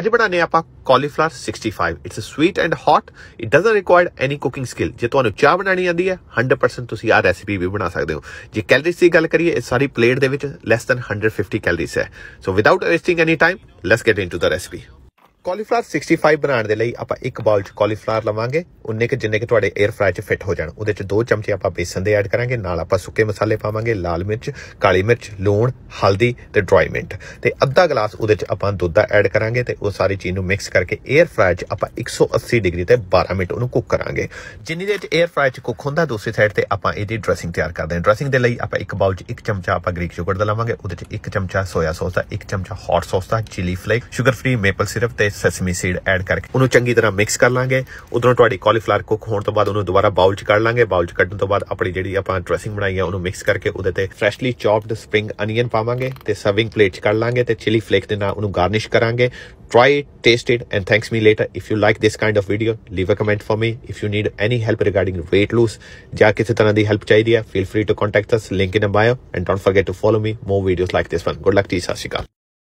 ਅੱਜ ਬਣਾਨੇ ਆਪਾਂ cauliflower 65 it's a sweet and hot it doesn't require any cooking skill ਜੇ ਤੁਹਾਨੂੰ ਚਾਹ ਬਣਾਣੀ ਆਂਦੀ ਹੈ 100% ਤੁਸੀਂ ਆ ਰੈਸਿਪੀ ਵੀ ਬਣਾ ਸਕਦੇ ਹੋ ਜੇ ਕੈਲਰੀਜ਼ ਦੀ ਗੱਲ ਕਰੀਏ ਇਸ ਸਾਰੀ ਪਲੇਟ ਦੇ ਵਿੱਚ ਲੈਸ ਥੈਨ 150 ਕੈਲਰੀਜ਼ ਹੈ so without wasting any time let's get into the recipe cauliflower 65 ਬਣਾਉਣ ਦੇ ਲਈ ਆਪਾਂ ਇੱਕ ਬਾਉਲ 'ਚ ਕਾਲੀਫਲਾਵਰ ਲਵਾਂਗੇ ਉਨੇ ਕਿ ਜਿੰਨੇ ਕਿ ਤੁਹਾਡੇ 에ਅਰ ਫਰਾਈ 'ਚ ਫਿੱਟ ਹੋ ਜਾਣ ਉਹਦੇ 'ਚ ਦੋ ਚਮਚੇ ਆਪਾਂ ਬੇਸਨ ਦੇ ਐਡ ਕਰਾਂਗੇ ਨਾਲ ਆਪਾਂ ਸੁੱਕੇ ਮਸਾਲੇ ਪਾਵਾਂਗੇ ਲਾਲ ਮਿਰਚ ਕਾਲੀ ਮਿਰਚ ਲੂਣ ਹਲਦੀ ਤੇ ਡਰਾਈ ਮਿੰਟ ਤੇ ਅੱਧਾ ਗਲਾਸ ਉਹਦੇ 'ਚ ਆਪਾਂ ਦੁੱਧ ਦਾ ਐਡ ਕਰਾਂਗੇ ਤੇ ਉਹ ਸਾਰੀ ਚੀਜ਼ ਨੂੰ ਮਿਕਸ ਕਰਕੇ 에ਅਰ ਫਰਾਈ 'ਚ ਆਪਾਂ 180 ਡਿਗਰੀ ਤੇ 12 ਮਿੰਟ ਉਹਨੂੰ ਕੁੱਕ ਕਰਾਂਗੇ ਜਿੰਨੀ ਦੇ 'ਚ 에ਅਰ ਫਰਾਈ 'ਚ ਕੁੱਕ ਹੁੰਦਾ ਦੂਸਰੀ ਸਾਈਡ ਤੇ ਆਪਾਂ ਇਹਦੀ ਡਰੈਸਿੰਗ ਤਿਆਰ ਕਰਦੇ ਹਾਂ ਡਰੈਸਿੰਗ ਦੇ ਲਈ ਆਪਾਂ ਇੱਕ ਬਾਉਲ 'ਚ ਇੱਕ ਚਮਚਾ ਆਪਾਂ ਗ੍ਰੀਕ ਸ਼ੂਗਰ ਦਾ ਲਵਾਂਗੇ ਉਹਦੇ 'ਚ ਇੱਕ ਚਮਚਾ ਸੋਇਆ ਸੌਸ ਦਾ ਇੱਕ ਚਮਚਾ ਹੌਟ ਸੌਸ ਦਾ chili flake sugar free maple syrup ਤੇ ਸੈਸਮੀ ਸੀਡ ਐਡ ਕਰਕੇ ਉਹਨੂੰ ਚੰਗੀ ਤਰ੍ਹਾਂ ਮਿਕਸ ਕਰ ਲਾਂਗੇ ਉਧਰੋਂ ਤੁਹਾਡੀ ਕਾਲੀਫਲਾਵਰ ਕੁੱਕ ਹੋਣ ਤੋਂ ਬਾਅਦ ਉਹਨੂੰ ਦੁਬਾਰਾ ਬਾਉਲ 'ਚ ਕੱਢ ਲਾਂਗੇ ਬਾਉਲ 'ਚ ਕੱਢਣ ਤੋਂ ਬਾਅਦ ਆਪਣੀ ਜਿਹੜੀ ਆਪਾਂ ਡ੍ਰੈਸਿੰਗ ਬਣਾਈ ਆ ਉਹਨੂੰ ਮਿਕਸ ਕਰਕੇ ਉਹਦੇ ਤੇ ਫਰੈਸ਼ਲੀ ਚੌਪਡ ਸਪ੍ਰਿੰਗ ਅਨੀਅਨ ਪਾਵਾਂਗੇ ਤੇ ਸਰਵਿੰਗ ਪਲੇਟ 'ਚ ਕੱਢ ਲਾਂਗੇ ਤੇ ਚਿਲੀ ਫਲੇਕ ਦੇ ਨਾਲ ਉਹਨੂੰ ਗਾਰਨਿਸ਼ ਕਰਾਂਗੇ try it, taste it, and thanks me later. If you like this kind of video, leave a comment for me. If you need any help regarding weight loss, ਜਾਂ ਕਿਸੇ ਤਰ੍ਹਾਂ ਦੀ help ਚਾਹੀਦੀ ਹੈ, feel free to contact us, link in a bio, and don't forget to follow me. More videos like this one. Good luck to you, ਸਤਿ ਸ਼੍ਰੀ ਅਕਾਲ।